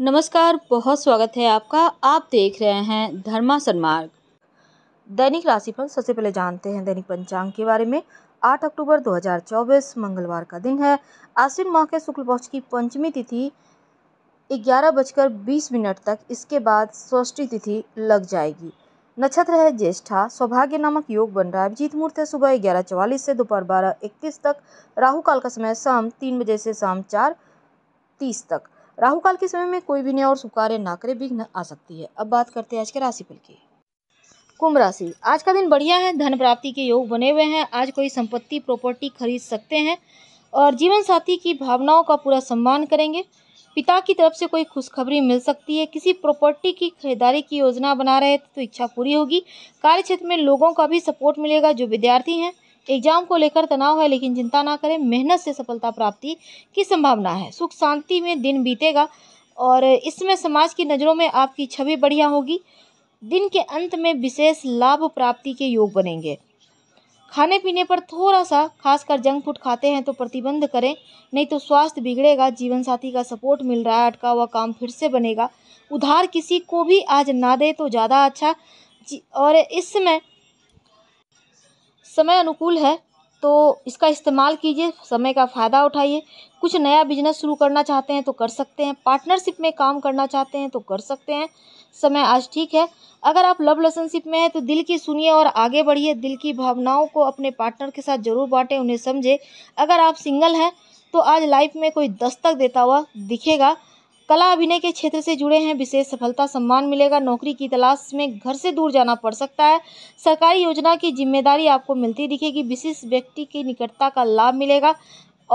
नमस्कार बहुत स्वागत है आपका आप देख रहे हैं धर्मा सन्मार्ग दैनिक राशिफल सबसे पहले जानते हैं दैनिक पंचांग के बारे में 8 अक्टूबर 2024 मंगलवार का दिन है आश्विन माह के शुक्ल पक्ष की पंचमी तिथि ग्यारह बजकर बीस मिनट तक इसके बाद ष्ठी तिथि लग जाएगी नक्षत्र है ज्येष्ठा सौभाग्य नामक योग बन रहा है अभिजीत मुहूर्त है सुबह ग्यारह चवालीस से दोपहर बारह इकतीस तक राहु काल का समय शाम तीन बजे से शाम चार तीस तक राहु काल के समय में कोई भी नया और शुभ नाकरे ना करे आ सकती है अब बात करते हैं आज के राशिफल की कुंभ राशि आज का दिन बढ़िया है धन प्राप्ति के योग बने हुए हैं आज कोई संपत्ति प्रॉपर्टी खरीद सकते हैं और जीवन साथी की भावनाओं का पूरा सम्मान करेंगे पिता की तरफ से कोई खुशखबरी मिल सकती है किसी प्रॉपर्टी की खरीदारी की योजना बना रहे तो इच्छा पूरी होगी कार्य क्षेत्र में लोगों का भी सपोर्ट मिलेगा जो विद्यार्थी हैं एग्जाम को लेकर तनाव है लेकिन चिंता ना करें मेहनत से सफलता प्राप्ति की संभावना है सुख शांति में दिन बीतेगा और इसमें समाज की नज़रों में आपकी छवि बढ़िया होगी दिन के अंत में विशेष लाभ प्राप्ति के योग बनेंगे खाने पीने पर थोड़ा सा खासकर जंक फूड खाते हैं तो प्रतिबंध करें नहीं तो स्वास्थ्य बिगड़ेगा जीवन साथी का सपोर्ट मिल रहा है अटका हुआ काम फिर से बनेगा उधार किसी को भी आज ना दे तो ज़्यादा अच्छा और इसमें समय अनुकूल है तो इसका इस्तेमाल कीजिए समय का फ़ायदा उठाइए कुछ नया बिजनेस शुरू करना चाहते हैं तो कर सकते हैं पार्टनरशिप में काम करना चाहते हैं तो कर सकते हैं समय आज ठीक है अगर आप लव रिलेशनशिप में हैं तो दिल की सुनिए और आगे बढ़िए दिल की भावनाओं को अपने पार्टनर के साथ ज़रूर बांटें उन्हें समझें अगर आप सिंगल हैं तो आज लाइफ में कोई दस्तक देता हुआ दिखेगा कला अभिनय के क्षेत्र से जुड़े हैं विशेष सफलता सम्मान मिलेगा नौकरी की तलाश में घर से दूर जाना पड़ सकता है सरकारी योजना की जिम्मेदारी आपको मिलती दिखेगी विशिष्ट व्यक्ति की निकटता का लाभ मिलेगा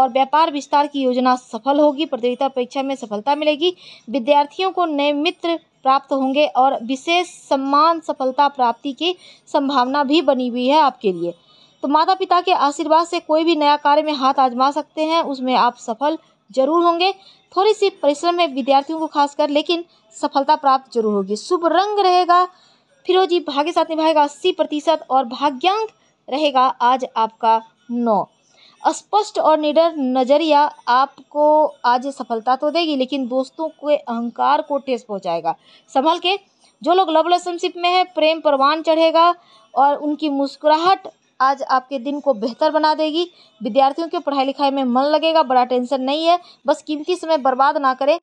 और व्यापार विस्तार की योजना सफल होगी प्रतियोगिता परीक्षा में सफलता मिलेगी विद्यार्थियों को नए मित्र प्राप्त होंगे और विशेष सम्मान सफलता प्राप्ति की संभावना भी बनी हुई है आपके लिए तो माता पिता के आशीर्वाद से कोई भी नया कार्य में हाथ आजमा सकते हैं उसमें आप सफल जरूर होंगे थोड़ी सी परिश्रम है विद्यार्थियों को खासकर लेकिन सफलता प्राप्त जरूर होगी शुभ रंग रहेगा फिरोजी भाग्य साथ निभाएगा अस्सी प्रतिशत और भाग्यांक रहेगा आज आपका नौ स्पष्ट और निडर नज़रिया आपको आज सफलता तो देगी लेकिन दोस्तों के अहंकार को ठेस पहुंचाएगा संभल के जो लोग लव रिलेशनशिप में है प्रेम परवान चढ़ेगा और उनकी मुस्कुराहट आज आपके दिन को बेहतर बना देगी विद्यार्थियों के पढ़ाई लिखाई में मन लगेगा बड़ा टेंशन नहीं है बस कीमती समय बर्बाद ना करें